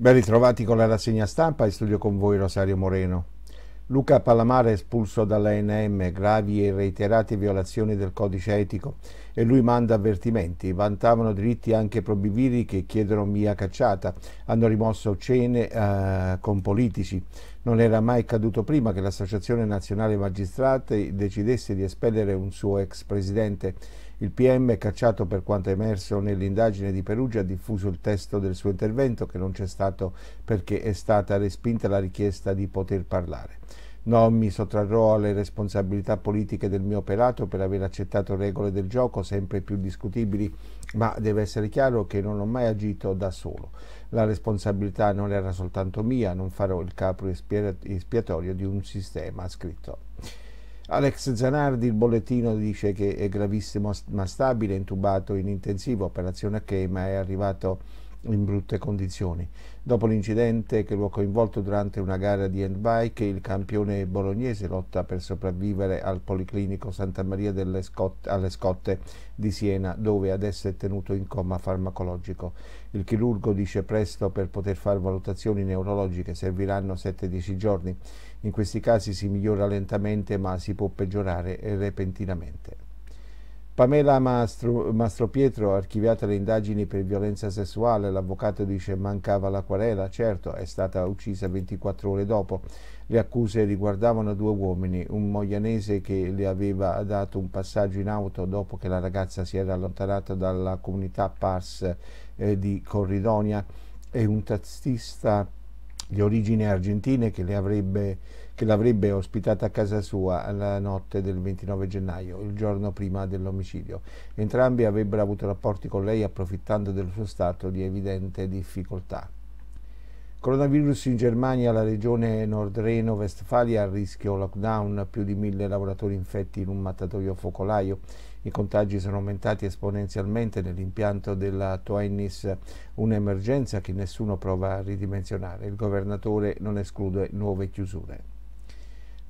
Ben ritrovati con la rassegna stampa, in studio con voi Rosario Moreno. Luca Palamara è espulso dall'ANM, gravi e reiterate violazioni del codice etico e lui manda avvertimenti. Vantavano diritti anche probiviri che chiedono mia cacciata, hanno rimosso cene eh, con politici. Non era mai accaduto prima che l'Associazione Nazionale Magistrati decidesse di espellere un suo ex presidente il PM, cacciato per quanto emerso nell'indagine di Perugia, ha diffuso il testo del suo intervento che non c'è stato perché è stata respinta la richiesta di poter parlare. Non mi sottrarrò alle responsabilità politiche del mio operato per aver accettato regole del gioco sempre più discutibili, ma deve essere chiaro che non ho mai agito da solo. La responsabilità non era soltanto mia, non farò il capro espiatorio di un sistema, ha scritto. Alex Zanardi, il bollettino dice che è gravissimo ma stabile, intubato in intensivo, operazione a ma è arrivato in brutte condizioni. Dopo l'incidente che lo ha coinvolto durante una gara di handbike, il campione bolognese lotta per sopravvivere al Policlinico Santa Maria Scotte, alle Scotte di Siena, dove adesso è tenuto in coma farmacologico. Il chirurgo dice presto per poter fare valutazioni neurologiche serviranno 7-10 giorni. In questi casi si migliora lentamente ma si può peggiorare repentinamente. Pamela Mastro, Mastro, Pietro, archiviate le indagini per violenza sessuale, l'avvocato dice mancava la querela, certo è stata uccisa 24 ore dopo. Le accuse riguardavano due uomini, un moglianese che le aveva dato un passaggio in auto dopo che la ragazza si era allontanata dalla comunità Pars eh, di Corridonia e un tazzista di origini argentine che, avrebbe, che l'avrebbe ospitata a casa sua la notte del 29 gennaio, il giorno prima dell'omicidio. Entrambi avrebbero avuto rapporti con lei approfittando del suo stato di evidente difficoltà. Coronavirus in Germania, la regione Nord Reno-Vestfalia a rischio lockdown, più di mille lavoratori infetti in un mattatoio focolaio. I contagi sono aumentati esponenzialmente nell'impianto della Toennis, un'emergenza che nessuno prova a ridimensionare. Il governatore non esclude nuove chiusure.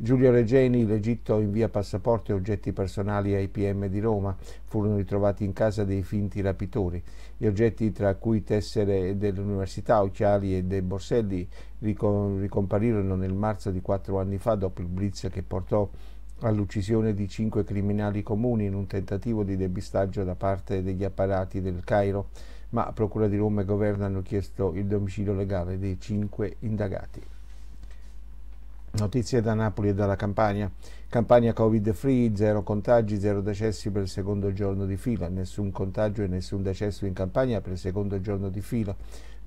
Giulio Regeni, l'Egitto invia passaporti e oggetti personali ai PM di Roma. Furono ritrovati in casa dei finti rapitori. Gli oggetti, tra cui tessere dell'università, occhiali e dei borselli, ricomparirono nel marzo di quattro anni fa dopo il blitz che portò all'uccisione di cinque criminali comuni in un tentativo di debistaggio da parte degli apparati del Cairo. Ma Procura di Roma e Governo hanno chiesto il domicilio legale dei cinque indagati. Notizie da Napoli e dalla Campania. Campania Covid free, zero contagi, zero decessi per il secondo giorno di fila, nessun contagio e nessun decesso in Campania per il secondo giorno di fila.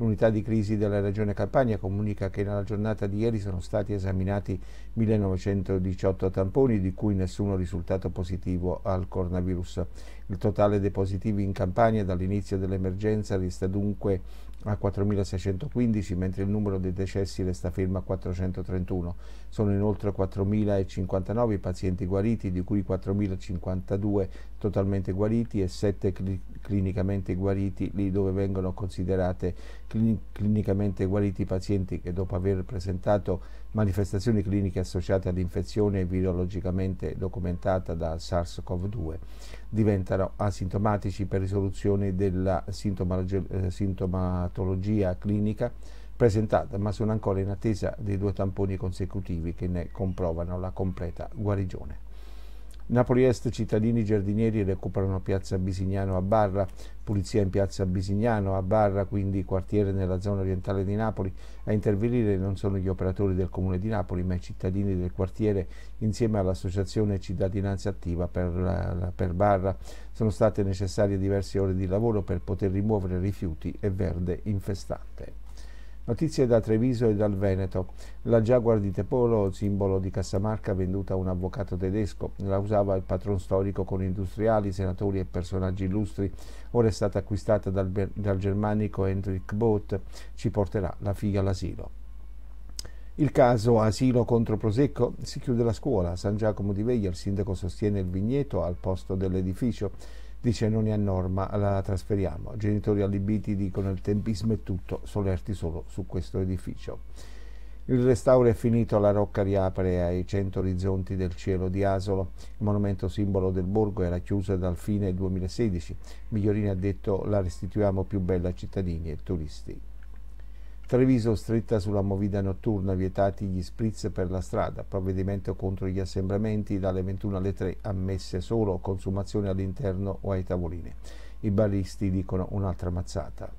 L'unità di crisi della Regione Campania comunica che nella giornata di ieri sono stati esaminati 1918 tamponi, di cui nessuno risultato positivo al coronavirus. Il totale dei positivi in Campania dall'inizio dell'emergenza resta dunque a 4.615, mentre il numero dei decessi resta fermo a 431. Sono inoltre 4.059 i pazienti guariti, di cui 4.052 totalmente guariti e 7 clinicamente guariti, lì dove vengono considerate clinicamente guariti i pazienti che dopo aver presentato manifestazioni cliniche associate all'infezione virologicamente documentata da SARS-CoV-2 diventano asintomatici per risoluzione della eh, sintomatologia clinica presentata, ma sono ancora in attesa dei due tamponi consecutivi che ne comprovano la completa guarigione. Napoli Est, cittadini giardinieri recuperano piazza Bisignano a Barra, pulizia in piazza Bisignano a Barra, quindi quartiere nella zona orientale di Napoli. A intervenire non sono gli operatori del comune di Napoli, ma i cittadini del quartiere insieme all'associazione Cittadinanza Attiva per, per Barra. Sono state necessarie diverse ore di lavoro per poter rimuovere rifiuti e verde infestante. Notizie da Treviso e dal Veneto. La Jaguar di Tepolo, simbolo di Cassamarca, venduta a un avvocato tedesco. La usava il patron storico con industriali, senatori e personaggi illustri. Ora è stata acquistata dal, dal germanico Hendrik Both. Ci porterà la figlia all'asilo. Il caso asilo contro Prosecco si chiude la scuola. San Giacomo di Veglia, il sindaco sostiene il vigneto al posto dell'edificio dice non è a norma, la trasferiamo. Genitori allibiti dicono il tempismo è tutto, solerti solo su questo edificio. Il restauro è finito, la rocca riapre ai cento orizzonti del cielo di Asolo. Il monumento simbolo del borgo era chiuso dal fine 2016. Migliorini ha detto la restituiamo più bella a cittadini e turisti. Treviso stretta sulla movida notturna, vietati gli spritz per la strada, provvedimento contro gli assembramenti dalle 21 alle 3, ammesse solo consumazioni all'interno o ai tavolini. I baristi dicono un'altra mazzata.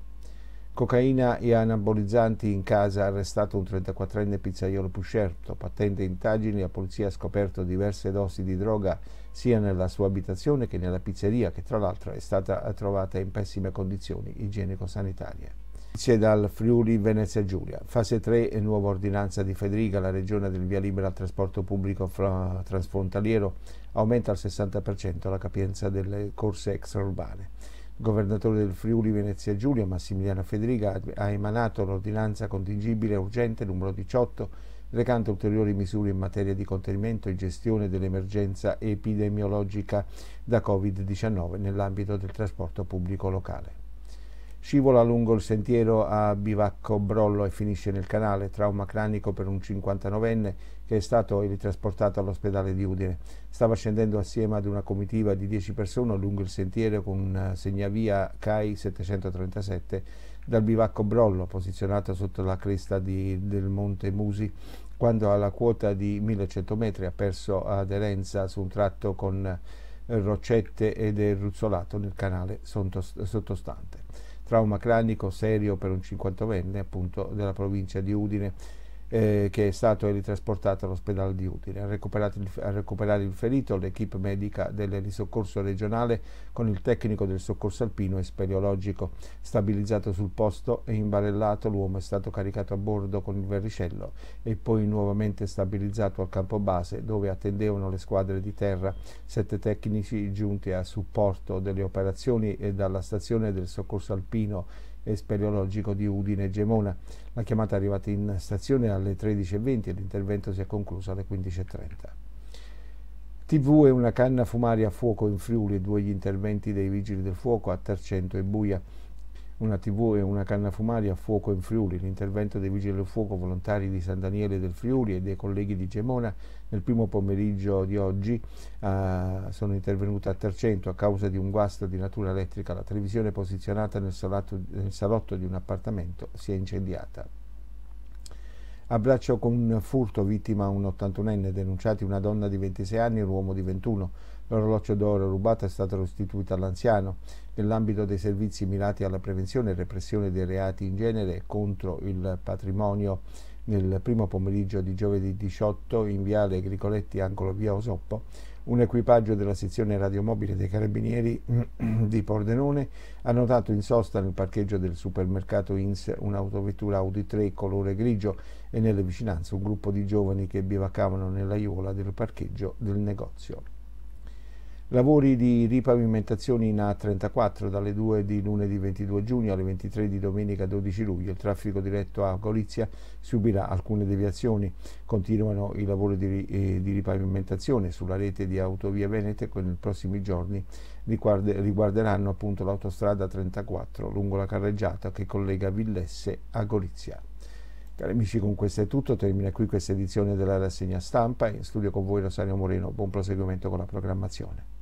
Cocaina e anabolizzanti in casa, arrestato un 34enne pizzaiolo Puscerto, patente indagini, la polizia ha scoperto diverse dosi di droga sia nella sua abitazione che nella pizzeria, che tra l'altro è stata trovata in pessime condizioni igienico-sanitarie. Inizia dal Friuli Venezia Giulia, fase 3 e nuova ordinanza di Federica, la regione del via libera al trasporto pubblico transfrontaliero aumenta al 60% la capienza delle corse extraurbane. Il governatore del Friuli Venezia Giulia, Massimiliano Federica, ha emanato l'ordinanza contingibile urgente numero 18 recante ulteriori misure in materia di contenimento e gestione dell'emergenza epidemiologica da Covid-19 nell'ambito del trasporto pubblico locale. Scivola lungo il sentiero a Bivacco Brollo e finisce nel canale, trauma cranico per un 59enne che è stato ritrasportato all'ospedale di Udine. Stava scendendo assieme ad una comitiva di 10 persone lungo il sentiero con un segnavia CAI 737 dal Bivacco Brollo, posizionato sotto la cresta di, del Monte Musi, quando alla quota di 1100 metri ha perso aderenza su un tratto con rocette ed è ruzzolato nel canale sottostante trauma cranico serio per un cinquantovenne appunto della provincia di Udine eh, che è stato ritrasportato all'ospedale di Udine. A, il, a recuperare il ferito l'equipe medica del soccorso regionale con il tecnico del soccorso alpino e speleologico. Stabilizzato sul posto e imbarellato, l'uomo è stato caricato a bordo con il verricello e poi nuovamente stabilizzato al campo base dove attendevano le squadre di terra, sette tecnici giunti a supporto delle operazioni e dalla stazione del soccorso alpino e speleologico di Udine e Gemona. La chiamata è arrivata in stazione alle 13.20 e l'intervento si è concluso alle 15.30. TV e una canna fumaria a fuoco in Friuli, due gli interventi dei vigili del fuoco a Tercento e Buia una tv e una canna fumaria a fuoco in Friuli, l'intervento dei vigili del fuoco volontari di San Daniele del Friuli e dei colleghi di Gemona nel primo pomeriggio di oggi eh, sono intervenuti a Tercento a causa di un guasto di natura elettrica. La televisione posizionata nel salotto, nel salotto di un appartamento si è incendiata. Abbraccio con un furto vittima un 81enne, denunciati una donna di 26 anni e un uomo di 21. L'orologio d'oro rubato è stato restituito all'anziano. Nell'ambito dei servizi mirati alla prevenzione e repressione dei reati in genere contro il patrimonio nel primo pomeriggio di giovedì 18 in Viale Gricoletti, angolo via Osoppo, un equipaggio della sezione radiomobile dei Carabinieri di Pordenone ha notato in sosta nel parcheggio del supermercato INS un'autovettura Audi 3 colore grigio e nelle vicinanze un gruppo di giovani che bivaccavano nella nell'aiola del parcheggio del negozio. Lavori di ripavimentazione in A34 dalle 2 di lunedì 22 giugno alle 23 di domenica 12 luglio. Il traffico diretto a Gorizia subirà alcune deviazioni. Continuano i lavori di, eh, di ripavimentazione sulla rete di autovie Venete che nei prossimi giorni riguarderanno appunto l'autostrada 34 lungo la carreggiata che collega Villesse a Gorizia. Cari amici, con questo è tutto. Termina qui questa edizione della rassegna stampa. In studio con voi Rosario Moreno. Buon proseguimento con la programmazione.